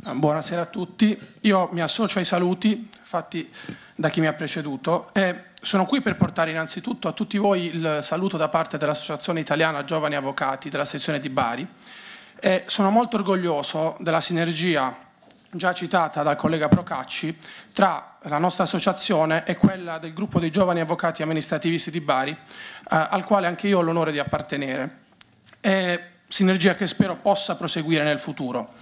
Buonasera a tutti, io mi associo ai saluti fatti da chi mi ha preceduto e sono qui per portare innanzitutto a tutti voi il saluto da parte dell'Associazione Italiana Giovani Avvocati della sezione di Bari e sono molto orgoglioso della sinergia già citata dal collega Procacci tra la nostra associazione e quella del gruppo dei giovani avvocati amministrativisti di Bari eh, al quale anche io ho l'onore di appartenere e sinergia che spero possa proseguire nel futuro.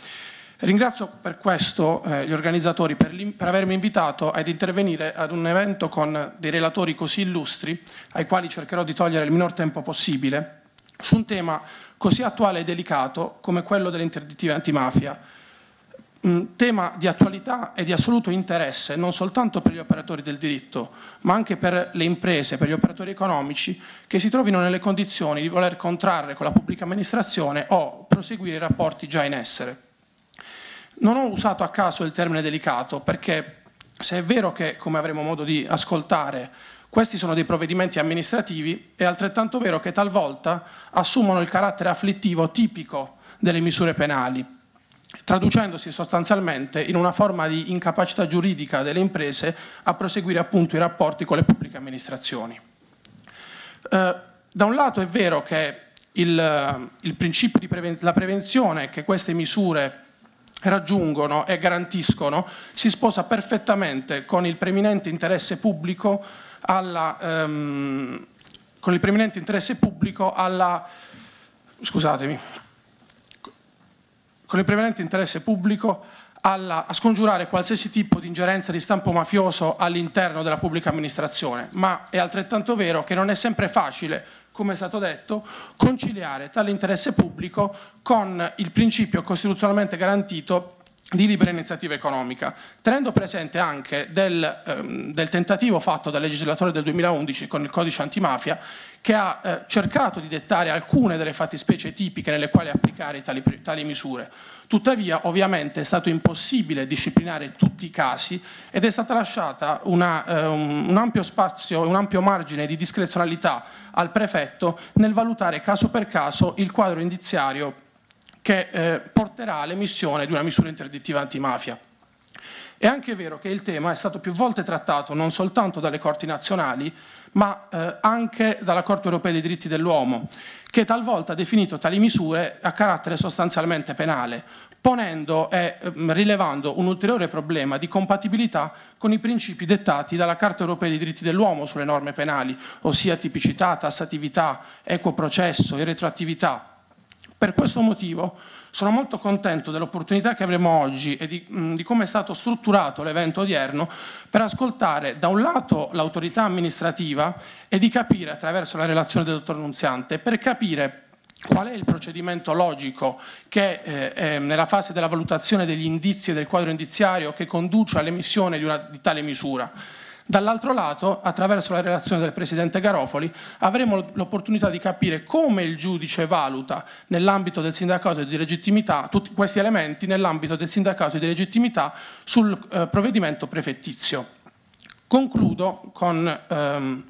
Ringrazio per questo eh, gli organizzatori per, per, avermi invitato ad intervenire ad un evento con dei relatori così illustri, ai quali cercherò di togliere il minor tempo possibile, su un tema così attuale e delicato come quello delle interdittive antimafia. Un tema di attualità e di assoluto interesse non soltanto per gli operatori del diritto, ma anche per le imprese, per gli operatori economici che si trovino nelle condizioni di voler contrarre con la pubblica amministrazione o proseguire i rapporti già in essere. Non ho usato a caso il termine delicato perché se è vero che, come avremo modo di ascoltare, questi sono dei provvedimenti amministrativi, è altrettanto vero che talvolta assumono il carattere afflittivo tipico delle misure penali, traducendosi sostanzialmente in una forma di incapacità giuridica delle imprese a proseguire appunto i rapporti con le pubbliche amministrazioni. Eh, da un lato è vero che il, il principio di preven la prevenzione che queste misure raggiungono e garantiscono si sposa perfettamente con il preminente interesse pubblico alla, ehm, preminente interesse pubblico alla scusatemi con il preminente interesse pubblico alla, a scongiurare qualsiasi tipo di ingerenza di stampo mafioso all'interno della pubblica amministrazione, ma è altrettanto vero che non è sempre facile come è stato detto, conciliare tale interesse pubblico con il principio costituzionalmente garantito di libera iniziativa economica, tenendo presente anche del, ehm, del, tentativo fatto dal legislatore del 2011 con il codice antimafia che ha eh, cercato di dettare alcune delle fattispecie tipiche nelle quali applicare tali, tali misure. Tuttavia ovviamente è stato impossibile disciplinare tutti i casi ed è stata lasciata una, eh, un ampio spazio, un ampio margine di discrezionalità al prefetto nel valutare caso per caso il quadro indiziario che eh, porterà all'emissione di una misura interdittiva antimafia. È anche vero che il tema è stato più volte trattato non soltanto dalle corti nazionali, ma eh, anche dalla Corte europea dei diritti dell'uomo, che talvolta ha definito tali misure a carattere sostanzialmente penale, ponendo e eh, rilevando un ulteriore problema di compatibilità con i principi dettati dalla Carta europea dei diritti dell'uomo sulle norme penali, ossia tipicità, tassatività, equo processo e retroattività per questo motivo sono molto contento dell'opportunità che avremo oggi e di, di come è stato strutturato l'evento odierno per ascoltare da un lato l'autorità amministrativa e di capire attraverso la relazione del dottor Nunziante per capire qual è il procedimento logico che eh, nella fase della valutazione degli indizi e del quadro indiziario che conduce all'emissione di, di tale misura Dall'altro lato, attraverso la relazione del Presidente Garofoli, avremo l'opportunità di capire come il giudice valuta nell'ambito del sindacato di legittimità tutti questi elementi nell'ambito del sindacato di legittimità sul eh, provvedimento prefettizio. Concludo con... Ehm,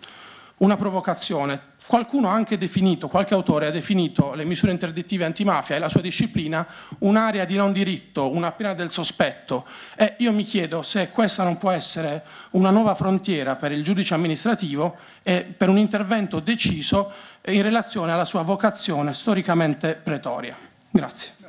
una provocazione. Qualcuno ha anche definito, qualche autore ha definito le misure interdittive antimafia e la sua disciplina un'area di non diritto, una pena del sospetto. E io mi chiedo se questa non può essere una nuova frontiera per il giudice amministrativo e per un intervento deciso in relazione alla sua vocazione storicamente pretoria. Grazie.